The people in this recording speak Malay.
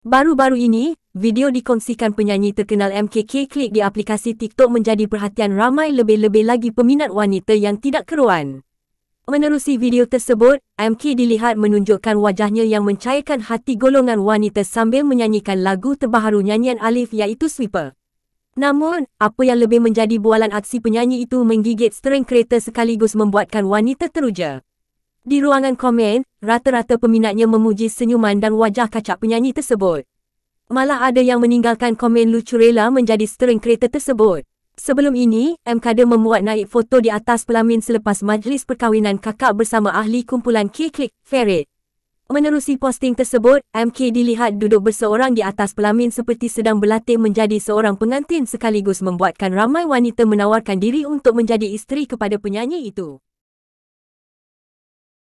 Baru-baru ini, video dikongsikan penyanyi terkenal MKK Click di aplikasi TikTok menjadi perhatian ramai lebih-lebih lagi peminat wanita yang tidak keruan. Menerusi video tersebut, MK dilihat menunjukkan wajahnya yang mencairkan hati golongan wanita sambil menyanyikan lagu terbaharu nyanyian Alif iaitu Sweeper. Namun, apa yang lebih menjadi bualan aksi penyanyi itu menggigit string kereta sekaligus membuatkan wanita teruja. Di ruangan komen, rata-rata peminatnya memuji senyuman dan wajah kacak penyanyi tersebut. Malah ada yang meninggalkan komen lucu rela menjadi string kereta tersebut. Sebelum ini, MKD memuat naik foto di atas pelamin selepas majlis perkahwinan kakak bersama ahli kumpulan K-Click, Ferret. Menerusi posting tersebut, MK dilihat duduk berseorang di atas pelamin seperti sedang berlatih menjadi seorang pengantin sekaligus membuatkan ramai wanita menawarkan diri untuk menjadi isteri kepada penyanyi itu.